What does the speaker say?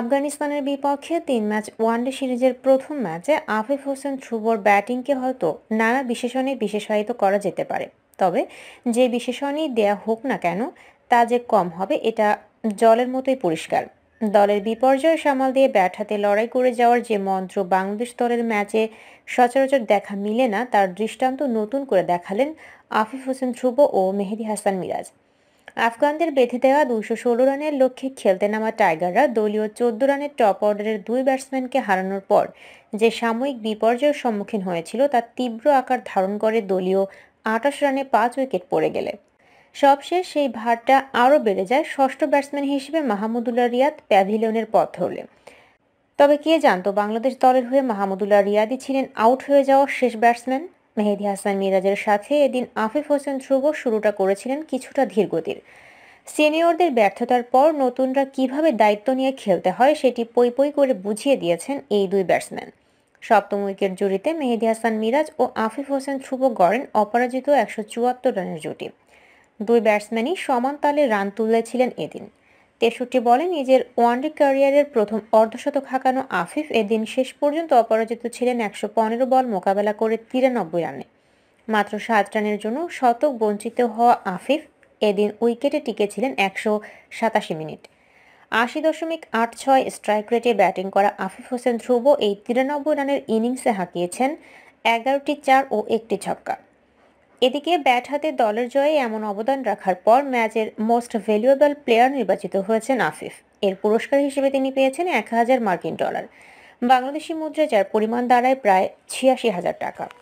আফগানিস্তানের বিপক্ষে তিন ম্যাচ ওয়ানডে সিরিজের প্রথম ম্যাচে আফিফ হোসেন ধ্রুবর ব্যাটিংকে হয়তো নানা বিশেষণে বিশেষায়িত করা যেতে পারে তবে যে বিশেষণই দেয়া হোক না কেন তা যে কম হবে এটা জলের মতোই পরিষ্কার দলের বিপর্যয় সামাল দিয়ে ব্যাট হাতে লড়াই করে যাওয়ার যে মন্ত্র বাংলাদেশ দলের ম্যাচে সচরাচর দেখা মিলে না তার দৃষ্টান্ত নতুন করে দেখালেন আফিফ হোসেন ধ্রুব ও মেহেদি হাসান মিরাজ আফগানদের বেঁধে দেওয়া দুশো ষোলো রানের লক্ষ্যে খেলতে নামা টাইগাররা দলীয় চোদ্দ রানের টপ অর্ডারের দুই ব্যাটসম্যানকে হারানোর পর যে সাময়িক বিপর্যয়ের সম্মুখীন হয়েছিল তার তীব্র আকার ধারণ করে দলীয় আটাশ রানে পাঁচ উইকেট পড়ে গেলে সবশেষ সেই ভারটা আরও বেড়ে যায় ষষ্ঠ ব্যাটসম্যান হিসেবে মাহমুদুল্লাহ রিয়াদ প্যাভিলিয়নের পথ ধরলে তবে কে জানতো বাংলাদেশ দলের হয়ে মাহমুদুল্লাহ রিয়াদি ছিলেন আউট হয়ে যাওয়া শেষ ব্যাটসম্যান মেহেদি হাসান মিরাজের সাথে এদিন আফিফ হোসেন ধ্রুব শুরুটা করেছিলেন কিছুটা ধীরগতির সিনিয়রদের ব্যর্থতার পর নতুনরা কিভাবে দায়িত্ব নিয়ে খেলতে হয় সেটি পই পই করে বুঝিয়ে দিয়েছেন এই দুই ব্যাটসম্যান সপ্তম উইকেট জুড়িতে মেহেদি হাসান মিরাজ ও আফিফ হোসেন ধ্রুব গড়েন অপরাজিত একশো চুয়াত্তর রানের জুটি দুই ব্যাটসম্যানই সমান তালে রান তুলেছিলেন এদিন তেষট্টি বলে নিজের ওয়ানডে ক্যারিয়ারের প্রথম অর্ধশতক হাঁকানো আফিফ এদিন শেষ পর্যন্ত অপরাজিত ছিলেন একশো পনেরো বল মোকাবেলা করে তিরানব্বই রানে মাত্র সাত রানের জন্য শতক বঞ্চিত হওয়া আফিফ এদিন উইকেটে টিকেছিলেন একশো সাতাশি মিনিট আশি দশমিক আট ছয় স্ট্রাইক রেটে ব্যাটিং করা আফিফ হোসেন ধ্রুব এই তিরানব্বই রানের ইনিংসে হাঁকিয়েছেন এগারোটি চার ও একটি ছক্কা এদিকে ব্যাট হাতে দলের জয়ে এমন অবদান রাখার পর ম্যাচের মোস্ট ভ্যালুয়েবল প্লেয়ার নির্বাচিত হয়েছেন আফিফ এর পুরস্কার হিসেবে তিনি পেয়েছেন এক হাজার মার্কিন ডলার বাংলাদেশি মুদ্রা যার পরিমাণ দাঁড়ায় প্রায় ছিয়াশি হাজার টাকা